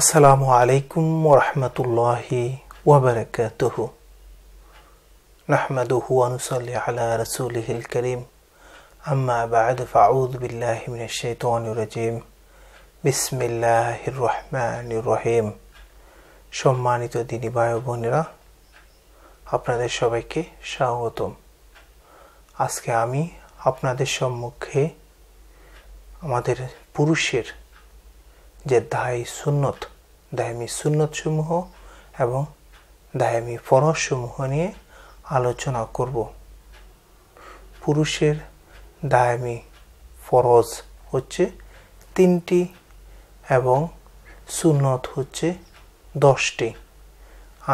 আসসালামু আলাইকুম ওরহমতুল্লাহি ওবরকাতহ نحمده ونصلي على رسوله الكريم أما بعد فأعوذ بالله من الشيطان الرجيم بسم الله الرحمن الرحيم সম্মানিত দিনী ভাই বোনেরা আপনাদের সবাইকে স্বাগতম আজকে আমি আপনাদের সম্মুখে আমাদের পুরুষের যে দায় সুন্নত দায়ামি সমূহ এবং দায়ামি সমূহ নিয়ে আলোচনা করব পুরুষের দায়ামি ফরজ হচ্ছে তিনটি এবং সুন্নত হচ্ছে দশটি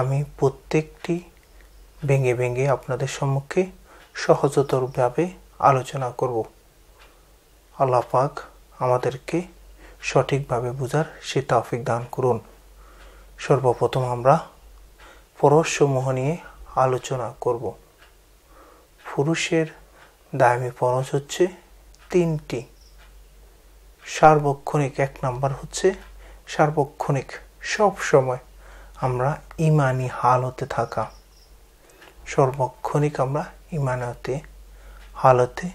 আমি প্রত্যেকটি ভেঙে ভেঙে আপনাদের সম্মুখে সহজতরভাবে আলোচনা করব আল্লাহ পাক আমাদেরকে সঠিকভাবে বোঝার সে তাফিক দান করুন সর্বপ্রথম আমরা পরশসমূহ নিয়ে আলোচনা করব পুরুষের দায়মী পরশ হচ্ছে তিনটি সার্বক্ষণিক এক নাম্বার হচ্ছে সার্বক্ষণিক সব সময় আমরা ইমানি হালতে থাকা সর্বক্ষণিক আমরা ইমানতে হালতে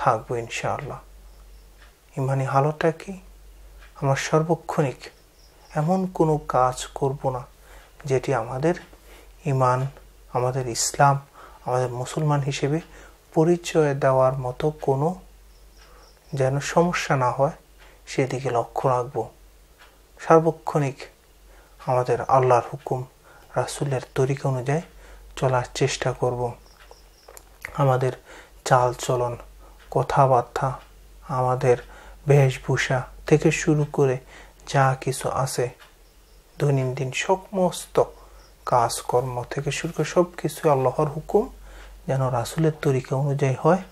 থাকবো ইনশাআল্লাহ ইমানি হালতটা কি আমরা সর্বক্ষণিক এমন কোনো কাজ করব না যেটি আমাদের ইমান আমাদের ইসলাম আমাদের মুসলমান হিসেবে পরিচয় দেওয়ার মতো কোনো যেন সমস্যা না হয় সেদিকে লক্ষ্য রাখব সার্বক্ষণিক আমাদের আল্লাহর হুকুম রাসুলের তরিকা অনুযায়ী চলার চেষ্টা করব আমাদের চাল চলন কথাবার্তা আমাদের বেশভূষা থেকে শুরু করে যা কিছু আছে দৈনন্দিন সমস্ত কাজকর্ম থেকে শুরু করে সব কিছু আল্লাহর হুকুম যেন রাসুলের তরিকা অনুযায়ী হয়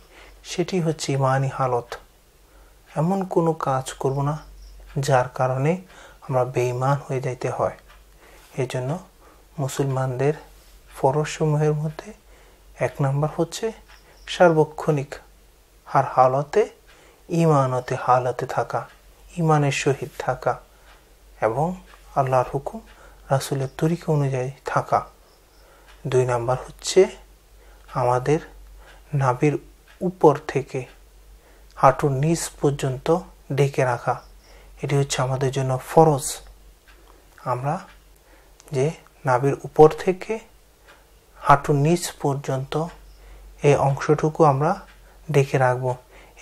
সেটি হচ্ছে ইমানি হালত এমন কোনো কাজ করব না যার কারণে আমরা বেঈমান হয়ে যাইতে হয় এজন্য মুসলমানদের ফরসমূহের মধ্যে এক নম্বর হচ্ছে সার্বক্ষণিক আর হালতে ইমানতে হালতে থাকা ইমানের সহিত থাকা এবং আল্লাহর হুকুম রাসুলের তরিকা অনুযায়ী থাকা দুই নাম্বার হচ্ছে আমাদের নাভির উপর থেকে হাঁটুর নিচ পর্যন্ত ঢেকে রাখা এটি হচ্ছে আমাদের জন্য ফরজ আমরা যে নাভির উপর থেকে হাঁটুর নিচ পর্যন্ত এই অংশটুকু আমরা ঢেকে রাখব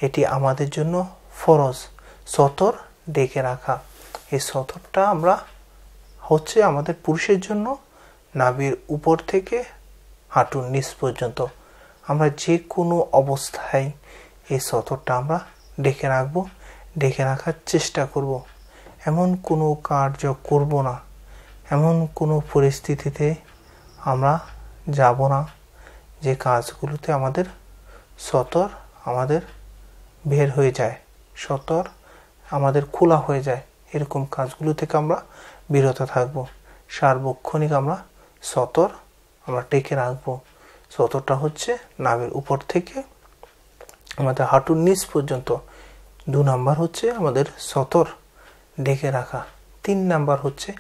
এটি আমাদের জন্য ফরজ সতর ডেকে রাখা এই সতরটা আমরা হচ্ছে আমাদের পুরুষের জন্য নাভির উপর থেকে হাঁটুর নিচ পর্যন্ত আমরা যে কোনো অবস্থায় এই সতরটা আমরা ডেকে রাখবো ডেকে রাখার চেষ্টা করব। এমন কোনো কার্য করব না এমন কোনো পরিস্থিতিতে আমরা যাব না যে কাজগুলোতে আমাদের সতর আমাদের বের হয়ে যায় সতর আমাদের খোলা হয়ে যায় এরকম কাজগুলো থেকে আমরা বিরত থাকবো সার্বক্ষণিক আমরা সতর আমরা টেকে রাখবো সতরটা হচ্ছে নামের উপর থেকে আমাদের হাঁটুর নিচ পর্যন্ত দু নাম্বার হচ্ছে আমাদের সতর ডেকে রাখা তিন নাম্বার হচ্ছে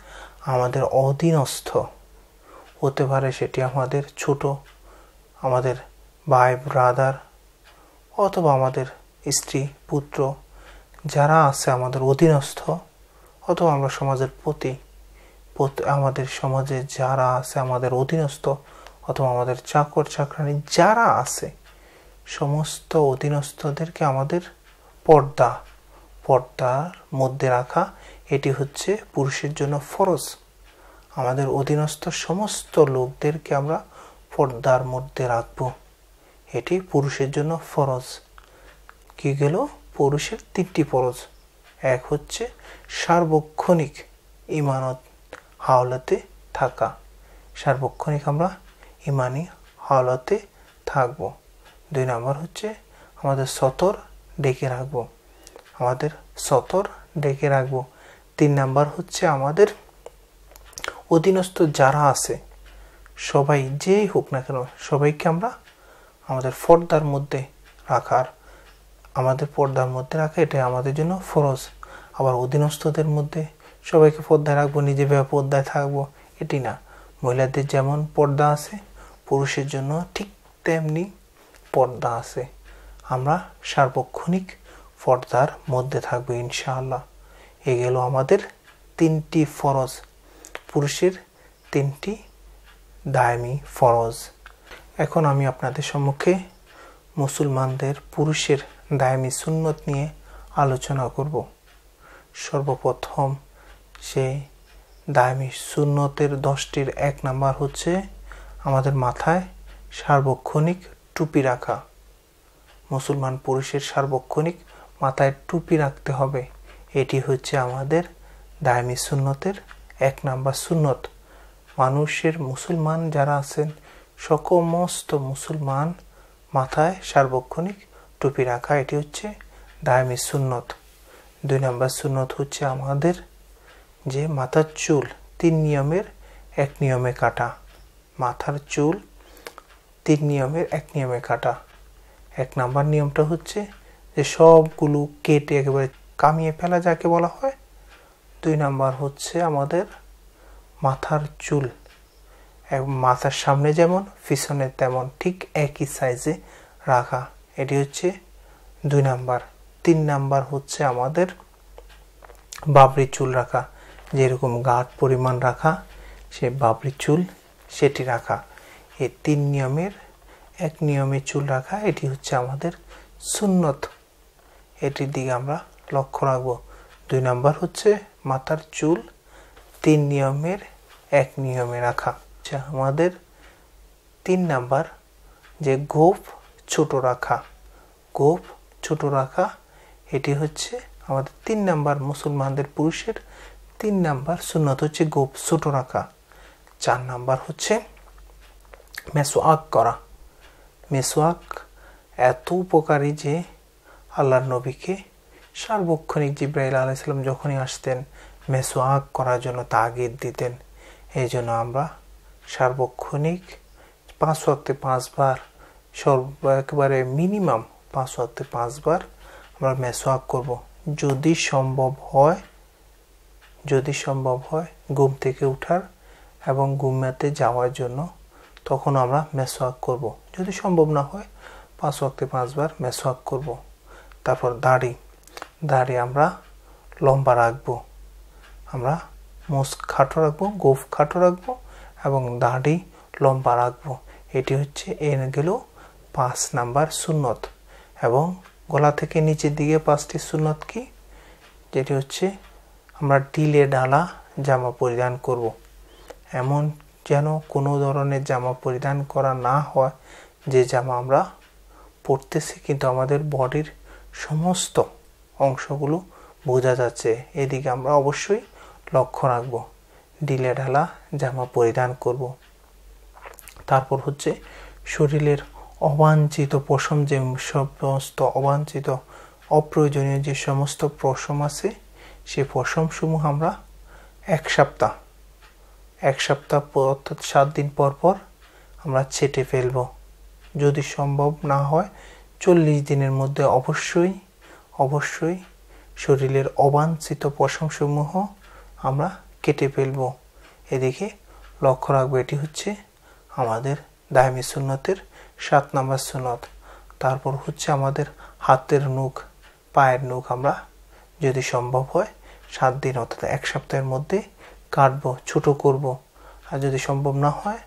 আমাদের অধীনস্থ হতে পারে সেটি আমাদের ছোট আমাদের ভাই ব্রাদার অথবা আমাদের স্ত্রী পুত্র যারা আছে আমাদের অধীনস্থ অথবা আমরা সমাজের প্রতি আমাদের সমাজে যারা আছে আমাদের অধীনস্থ অথবা আমাদের চাকর চাকরানি যারা আছে সমস্ত অধীনস্থদেরকে আমাদের পর্দা পর্দার মধ্যে রাখা এটি হচ্ছে পুরুষের জন্য ফরজ আমাদের অধীনস্থ সমস্ত লোকদেরকে আমরা পর্দার মধ্যে রাখব এটি পুরুষের জন্য ফরজ কি গেল পুরুষের তিনটি ফরজ এক হচ্ছে সার্বক্ষণিক ইমানত হাওলাতে থাকা সার্বক্ষণিক আমরা ইমানি হাওলাতে থাকব দুই নম্বর হচ্ছে আমাদের সতর ডেকে রাখবো আমাদের সতর ডেকে রাখবো তিন নাম্বার হচ্ছে আমাদের অধীনস্থ যারা আছে সবাই যেই হোক না কেন সবাইকে আমরা আমাদের ফর্দার মধ্যে রাখার আমাদের পর্দার মধ্যে রাখা এটাই আমাদের জন্য ফরজ আবার অধীনস্থদের মধ্যে সবাইকে পর্দায় রাখবো নিজে ভেবে পর্দায় থাকবো এটি না মহিলাদের যেমন পর্দা আছে পুরুষের জন্য ঠিক তেমনি পর্দা আছে আমরা সার্বক্ষণিক পর্দার মধ্যে থাকবো ইনশাআল্লাহ এ গেল আমাদের তিনটি ফরজ পুরুষের তিনটি দায়মি ফরজ এখন আমি আপনাদের সম্মুখে মুসলমানদের পুরুষের দায়ামি সুন্নত নিয়ে আলোচনা করব সর্বপ্রথম সেই দায়ামি সুন্নতের দশটির এক নাম্বার হচ্ছে আমাদের মাথায় সার্বক্ষণিক টুপি রাখা মুসলমান পুরুষের সার্বক্ষণিক মাথায় টুপি রাখতে হবে এটি হচ্ছে আমাদের দায়ামি সুন্নতের এক নাম্বার সুন্নত মানুষের মুসলমান যারা আছেন সকমস্ত মুসলমান মাথায় সার্বক্ষণিক টুপি রাখা এটি হচ্ছে দায়মি সুন্নত দুই নম্বর সুন্নত হচ্ছে আমাদের যে মাথার চুল তিন নিয়মের এক নিয়মে কাটা মাথার চুল তিন নিয়মের এক নিয়মে কাটা এক নাম্বার নিয়মটা হচ্ছে যে সবগুলো কেটে একেবারে কামিয়ে ফেলা যাকে বলা হয় দুই নাম্বার হচ্ছে আমাদের মাথার চুল মাথার সামনে যেমন পিছনে তেমন ঠিক একই সাইজে রাখা এটি হচ্ছে দুই নাম্বার তিন নাম্বার হচ্ছে আমাদের বাবরি চুল রাখা যেরকম গাঢ় পরিমাণ রাখা সে বাবরি চুল সেটি রাখা এই তিন নিয়মের এক নিয়মে চুল রাখা এটি হচ্ছে আমাদের সুন্নত এটির দিকে আমরা লক্ষ্য রাখব দুই নাম্বার হচ্ছে মাথার চুল তিন নিয়মের এক নিয়মে রাখা যা আমাদের তিন নাম্বার যে গোপ ছোট রাখা গোপ ছোট রাখা এটি হচ্ছে আমাদের তিন নাম্বার মুসলমানদের পুরুষের তিন নাম্বার সুন্নত হচ্ছে গোপ ছোট রাখা চার নাম্বার হচ্ছে মেসোয়াক করা মেসোয়াক এত উপকারী যে আল্লাহর নবীকে সার্বক্ষণিক জিব্রাহিল আলাইসাল্লাম যখনই আসতেন মেসোয়াক করার জন্য তাগিদ দিতেন এই জন্য আমরা সার্বক্ষণিক পাঁচ ওয়াক্তে পাঁচবার সর্ব একেবারে মিনিমাম পাঁচ ওয়াক্তে পাঁচবার আমরা মেসোয়াক করব যদি সম্ভব হয় যদি সম্ভব হয় ঘুম থেকে উঠার এবং ঘুমাতে যাওয়ার জন্য তখন আমরা মেসোয়াক করব যদি সম্ভব না হয় পাঁচ ওয়াক্তে পাঁচবার মেসোয়াক করব তারপর দাড়ি দাড়ি আমরা লম্বা রাখব আমরা মোস খাটো রাখবো গোফ খাটো রাখবো এবং দাড়ি লম্বা রাখবো এটি হচ্ছে এনে গেলেও পাঁচ নাম্বার সুন্নত এবং গলা থেকে নিচের দিকে পাঁচটি সুন্নত কি যেটি হচ্ছে আমরা ঢিলে ঢালা জামা পরিধান করব। এমন যেন কোনো ধরনের জামা পরিধান করা না হয় যে জামা আমরা পরতেছি কিন্তু আমাদের বডির সমস্ত অংশগুলো বোঝা যাচ্ছে এদিকে আমরা অবশ্যই লক্ষ্য রাখব ঢিলে ঢালা জামা পরিধান করব তারপর হচ্ছে শরীরের অবাঞ্ছিত পশম যে সমস্ত অবাঞ্ছিত অপ্রয়োজনীয় যে সমস্ত পশম আছে সে পশমসমূহ আমরা এক সপ্তাহ এক সপ্তাহ অর্থাৎ সাত দিন পর পর আমরা ছেটে ফেলব যদি সম্ভব না হয় চল্লিশ দিনের মধ্যে অবশ্যই অবশ্যই শরীরের অবাঞ্ছিত পশমসমূহ আমরা কেটে ফেলব এদিকে লক্ষ্য রাখবো এটি হচ্ছে আমাদের দায়মি সুন্নতের সাত নাম্বার সুনত তারপর হচ্ছে আমাদের হাতের নুখ পায়ের নুখ আমরা যদি সম্ভব হয় সাত দিন অর্থাৎ এক সপ্তাহের মধ্যে কাটবো ছোট করব আর যদি সম্ভব না হয়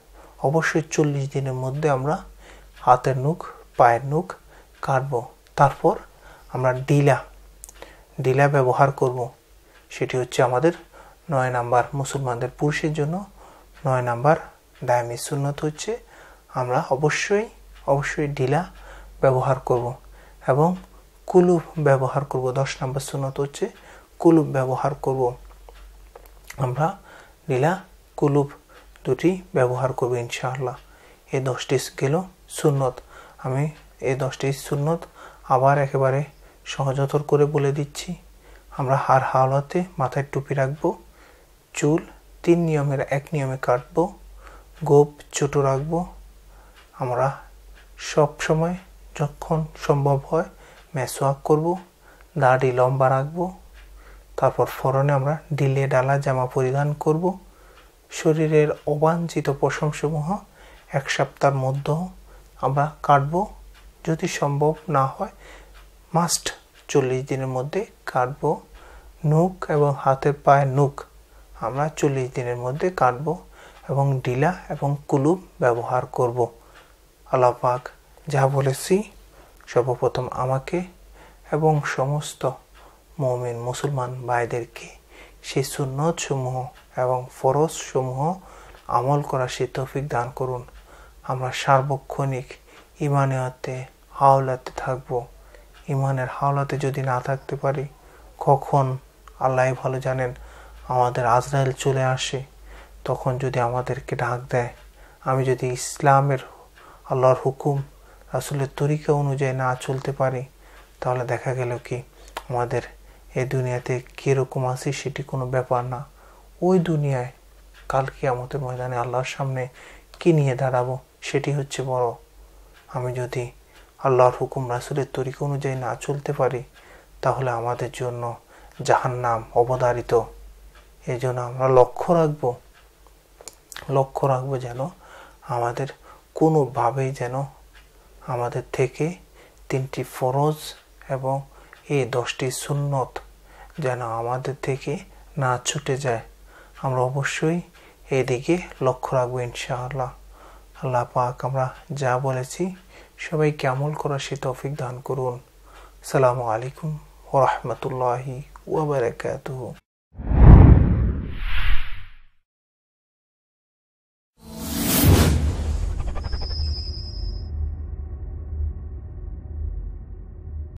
অবশ্যই চল্লিশ দিনের মধ্যে আমরা হাতের নুখ পায়ের নুখ কাটব তারপর আমরা ডিলা ডিলা ব্যবহার করব সেটি হচ্ছে আমাদের নয় নাম্বার মুসলমানদের পুরুষের জন্য নয় নাম্বার দায়ামি সুন্নত হচ্ছে আমরা অবশ্যই অবশ্যই ঢিলা ব্যবহার করব এবং কুলুপ ব্যবহার করব দশ নম্বর সুনত হচ্ছে কুলুপ ব্যবহার করব আমরা ডিলা কুলুপ দুটি ব্যবহার করব ইনশাআল্লাহ এই দশটি গেল সুন্নত আমি এই দশটি সুন্নত আবার একেবারে সহজতর করে বলে দিচ্ছি আমরা হার হাওলাতে মাথায় টুপি রাখব চুল তিন নিয়মের এক নিয়মে কাটব গোপ ছোটো রাখবো আমরা সব সময় যখন সম্ভব হয় মেসওয়াক করব দাড়ি লম্বা রাখবো তারপর ফরনে আমরা ঢিলে ডালা জামা পরিধান করব শরীরের অবাঞ্ছিত পশমসমূহ এক সপ্তাহের মধ্যেও আমরা কাটব যদি সম্ভব না হয় মাস্ট চল্লিশ দিনের মধ্যে কাটব নুক এবং হাতের পায়ে নুক আমরা চল্লিশ দিনের মধ্যে কাটব এবং ডিলা এবং কুলুপ ব্যবহার করবো আল্লাহ পাক যা বলেছি সর্বপ্রথম আমাকে এবং সমস্ত মৌমিন মুসলমান ভাইদেরকে সেই সুন্নত সমূহ এবং ফরজ সমূহ আমল করা সে তফিক দান করুন আমরা সার্বক্ষণিক ইমানেতে হাওলাতে থাকব ইমানের হাওলাতে যদি না থাকতে পারি কখন আল্লাহ ভালো জানেন আমাদের আজরাইল চলে আসে তখন যদি আমাদেরকে ডাক দেয় আমি যদি ইসলামের আল্লাহর হুকুম আসলে তরিকা অনুযায়ী না চলতে পারি তাহলে দেখা গেল কি আমাদের এ দুনিয়াতে কীরকম আছি সেটি কোনো ব্যাপার না ওই দুনিয়ায় কালকে আমাদের ময়দানে আল্লাহর সামনে কি নিয়ে দাঁড়াবো সেটি হচ্ছে বড় আমি যদি আল্লাহর হুকুম রাসুলের তরিকা অনুযায়ী না চলতে পারি তাহলে আমাদের জন্য যাহার নাম অবধারিত এই জন্য আমরা লক্ষ্য রাখব লক্ষ্য রাখবো যেন আমাদের কোনোভাবেই যেন আমাদের থেকে তিনটি ফরজ এবং এই দশটি সুন্নত যেন আমাদের থেকে না ছুটে যায় আমরা অবশ্যই এদিকে লক্ষ্য রাখবো ইনশাআল্লাহ আল্লাহ পাক আমরা যা বলেছি সবাই কেমন করা সে তফিক দান করুন সালামু আলাইকুম রহমতুল্লাহি ওবরাকাতুহু